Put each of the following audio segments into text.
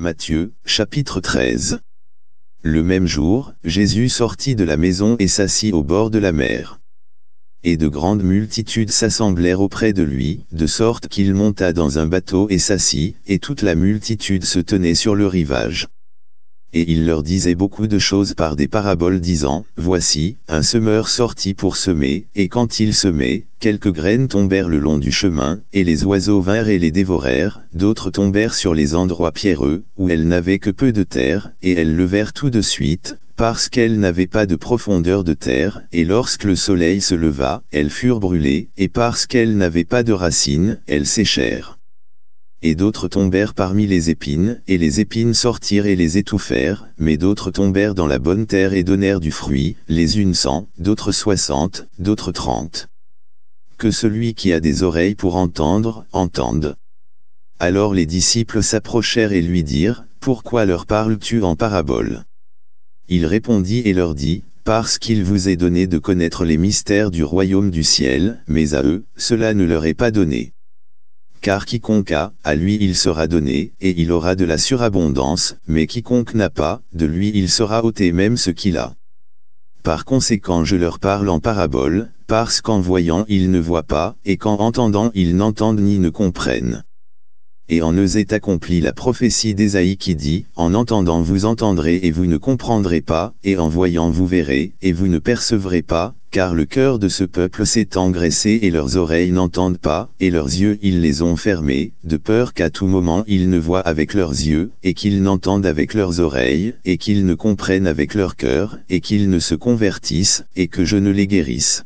Matthieu, chapitre 13. Le même jour, Jésus sortit de la maison et s'assit au bord de la mer. Et de grandes multitudes s'assemblèrent auprès de lui, de sorte qu'il monta dans un bateau et s'assit, et toute la multitude se tenait sur le rivage et il leur disait beaucoup de choses par des paraboles disant, Voici, un semeur sortit pour semer, et quand il semait, quelques graines tombèrent le long du chemin, et les oiseaux vinrent et les dévorèrent, d'autres tombèrent sur les endroits pierreux, où elles n'avaient que peu de terre, et elles levèrent tout de suite, parce qu'elles n'avaient pas de profondeur de terre, et lorsque le soleil se leva, elles furent brûlées, et parce qu'elles n'avaient pas de racines, elles séchèrent et d'autres tombèrent parmi les épines, et les épines sortirent et les étouffèrent, mais d'autres tombèrent dans la bonne terre et donnèrent du fruit, les unes cent, d'autres soixante, d'autres trente. Que celui qui a des oreilles pour entendre, entende. Alors les disciples s'approchèrent et lui dirent, Pourquoi leur parles-tu en parabole Il répondit et leur dit, Parce qu'il vous est donné de connaître les mystères du royaume du ciel, mais à eux, cela ne leur est pas donné car quiconque a, à lui il sera donné, et il aura de la surabondance, mais quiconque n'a pas, de lui il sera ôté même ce qu'il a. Par conséquent je leur parle en parabole, parce qu'en voyant ils ne voient pas, et qu'en entendant ils n'entendent ni ne comprennent. Et en eux est accomplie la prophétie d'Ésaïe qui dit, En entendant vous entendrez et vous ne comprendrez pas, et en voyant vous verrez, et vous ne percevrez pas, car le cœur de ce peuple s'est engraissé et leurs oreilles n'entendent pas, et leurs yeux ils les ont fermés, de peur qu'à tout moment ils ne voient avec leurs yeux, et qu'ils n'entendent avec leurs oreilles, et qu'ils ne comprennent avec leur cœur, et qu'ils ne se convertissent, et que je ne les guérisse.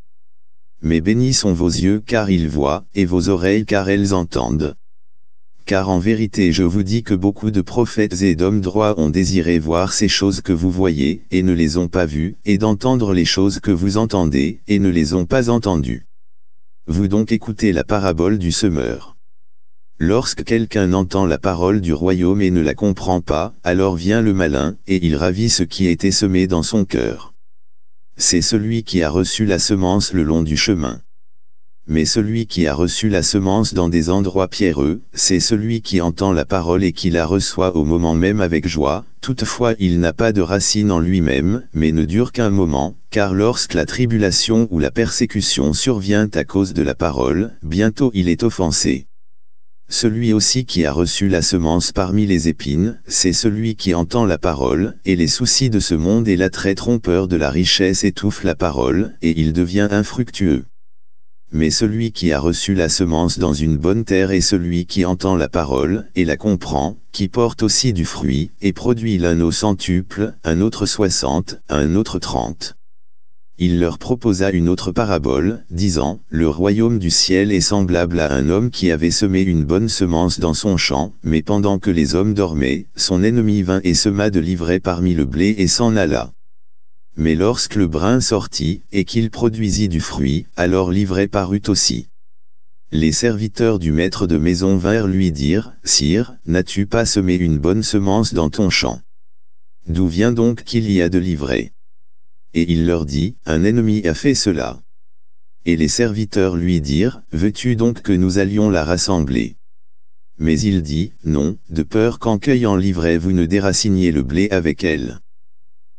Mais bénis sont vos yeux car ils voient, et vos oreilles car elles entendent car en vérité je vous dis que beaucoup de prophètes et d'hommes droits ont désiré voir ces choses que vous voyez, et ne les ont pas vues, et d'entendre les choses que vous entendez, et ne les ont pas entendues. Vous donc écoutez la parabole du semeur. Lorsque quelqu'un entend la parole du royaume et ne la comprend pas, alors vient le malin, et il ravit ce qui était semé dans son cœur. C'est celui qui a reçu la semence le long du chemin. Mais celui qui a reçu la semence dans des endroits pierreux, c'est celui qui entend la parole et qui la reçoit au moment même avec joie, toutefois il n'a pas de racine en lui-même, mais ne dure qu'un moment, car lorsque la tribulation ou la persécution survient à cause de la parole, bientôt il est offensé. Celui aussi qui a reçu la semence parmi les épines, c'est celui qui entend la parole, et les soucis de ce monde et l'attrait trompeur de la richesse étouffent la parole, et il devient infructueux. Mais celui qui a reçu la semence dans une bonne terre est celui qui entend la parole et la comprend, qui porte aussi du fruit, et produit l'un au centuple, un autre soixante, un autre trente. Il leur proposa une autre parabole, disant, Le royaume du ciel est semblable à un homme qui avait semé une bonne semence dans son champ, mais pendant que les hommes dormaient, son ennemi vint et sema de l'ivraie parmi le blé et s'en alla. Mais lorsque le brin sortit, et qu'il produisit du fruit, alors l'ivraie parut aussi. Les serviteurs du maître de maison vinrent lui dire, « Sire, n'as-tu pas semé une bonne semence dans ton champ D'où vient donc qu'il y a de l'ivraie ?» Et il leur dit, « Un ennemi a fait cela. » Et les serviteurs lui dirent, « Veux-tu donc que nous allions la rassembler ?» Mais il dit, « Non, de peur qu'en cueillant l'ivraie vous ne déraciniez le blé avec elle. »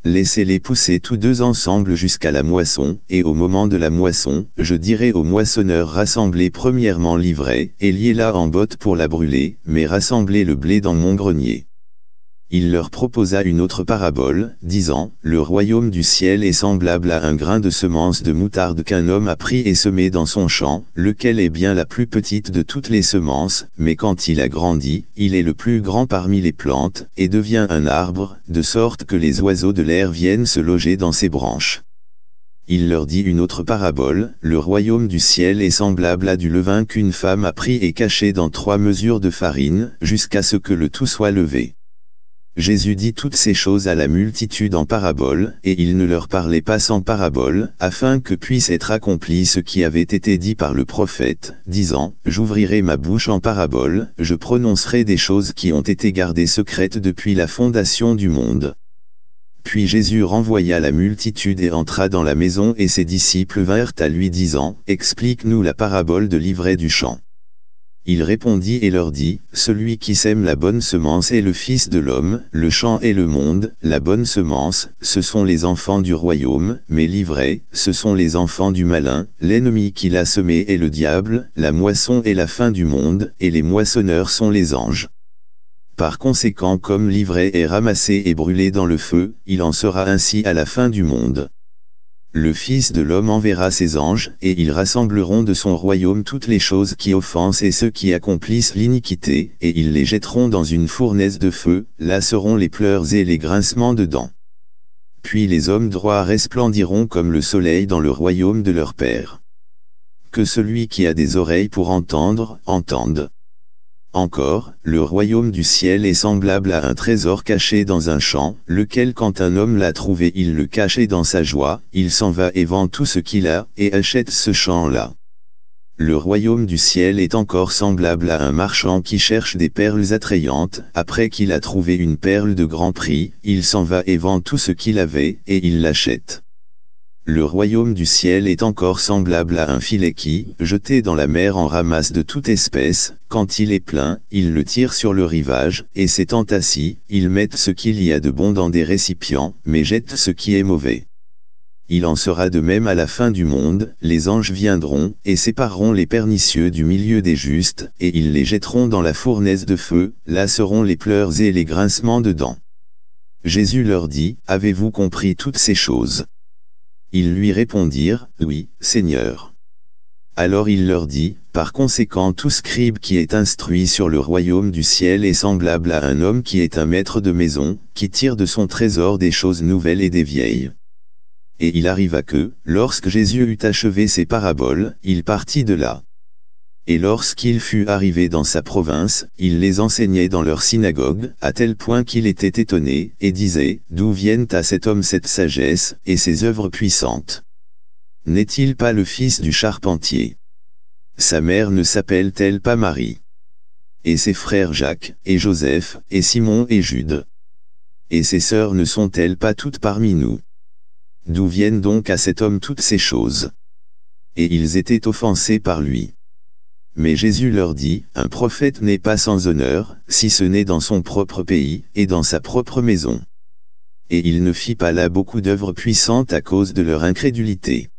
Laissez-les pousser tous deux ensemble jusqu'à la moisson, et au moment de la moisson, je dirai au moissonneur « rassemblez premièrement l'ivraie, et liez-la en botte pour la brûler, mais rassemblez le blé dans mon grenier il leur proposa une autre parabole, disant, Le royaume du ciel est semblable à un grain de semence de moutarde qu'un homme a pris et semé dans son champ, lequel est bien la plus petite de toutes les semences, mais quand il a grandi, il est le plus grand parmi les plantes, et devient un arbre, de sorte que les oiseaux de l'air viennent se loger dans ses branches. Il leur dit une autre parabole, le royaume du ciel est semblable à du levain qu'une femme a pris et caché dans trois mesures de farine, jusqu'à ce que le tout soit levé. Jésus dit toutes ces choses à la multitude en parabole, et il ne leur parlait pas sans parabole, afin que puisse être accompli ce qui avait été dit par le prophète, disant, « J'ouvrirai ma bouche en parabole, je prononcerai des choses qui ont été gardées secrètes depuis la fondation du monde. » Puis Jésus renvoya la multitude et entra dans la maison et ses disciples vinrent à lui disant, « Explique-nous la parabole de l'ivraie du champ. » Il répondit et leur dit, Celui qui sème la bonne semence est le Fils de l'homme, le champ est le monde, la bonne semence, ce sont les enfants du royaume, mais l'ivraie, ce sont les enfants du malin, l'ennemi qui l'a semé est le diable, la moisson est la fin du monde, et les moissonneurs sont les anges. Par conséquent comme l'ivraie est ramassé et brûlé dans le feu, il en sera ainsi à la fin du monde. Le Fils de l'homme enverra ses anges, et ils rassembleront de son royaume toutes les choses qui offensent et ceux qui accomplissent l'iniquité, et ils les jetteront dans une fournaise de feu, là seront les pleurs et les grincements de dents. Puis les hommes droits resplendiront comme le soleil dans le royaume de leur Père. Que celui qui a des oreilles pour entendre, entende. Encore, le royaume du ciel est semblable à un trésor caché dans un champ, lequel quand un homme l'a trouvé il le et dans sa joie, il s'en va et vend tout ce qu'il a, et achète ce champ-là. Le royaume du ciel est encore semblable à un marchand qui cherche des perles attrayantes, après qu'il a trouvé une perle de grand prix, il s'en va et vend tout ce qu'il avait, et il l'achète. Le royaume du ciel est encore semblable à un filet qui, jeté dans la mer en ramasse de toute espèce, quand il est plein, il le tire sur le rivage, et s'étant assis, ils mettent ce qu'il y a de bon dans des récipients, mais jettent ce qui est mauvais. Il en sera de même à la fin du monde, les anges viendront, et sépareront les pernicieux du milieu des justes, et ils les jetteront dans la fournaise de feu, là seront les pleurs et les grincements de dents. Jésus leur dit, Avez-vous compris toutes ces choses ils lui répondirent, Oui, Seigneur. Alors il leur dit, Par conséquent tout scribe qui est instruit sur le royaume du ciel est semblable à un homme qui est un maître de maison, qui tire de son trésor des choses nouvelles et des vieilles. Et il arriva que, lorsque Jésus eut achevé ses paraboles, il partit de là et lorsqu'il fut arrivé dans sa province, il les enseignait dans leur synagogue, à tel point qu'il était étonné, et disait, D'où viennent à cet homme cette sagesse, et ces œuvres puissantes N'est-il pas le fils du charpentier Sa mère ne s'appelle-t-elle pas Marie Et ses frères Jacques, et Joseph, et Simon et Jude Et ses sœurs ne sont-elles pas toutes parmi nous D'où viennent donc à cet homme toutes ces choses Et ils étaient offensés par lui. Mais Jésus leur dit, un prophète n'est pas sans honneur, si ce n'est dans son propre pays, et dans sa propre maison. Et il ne fit pas là beaucoup d'œuvres puissantes à cause de leur incrédulité.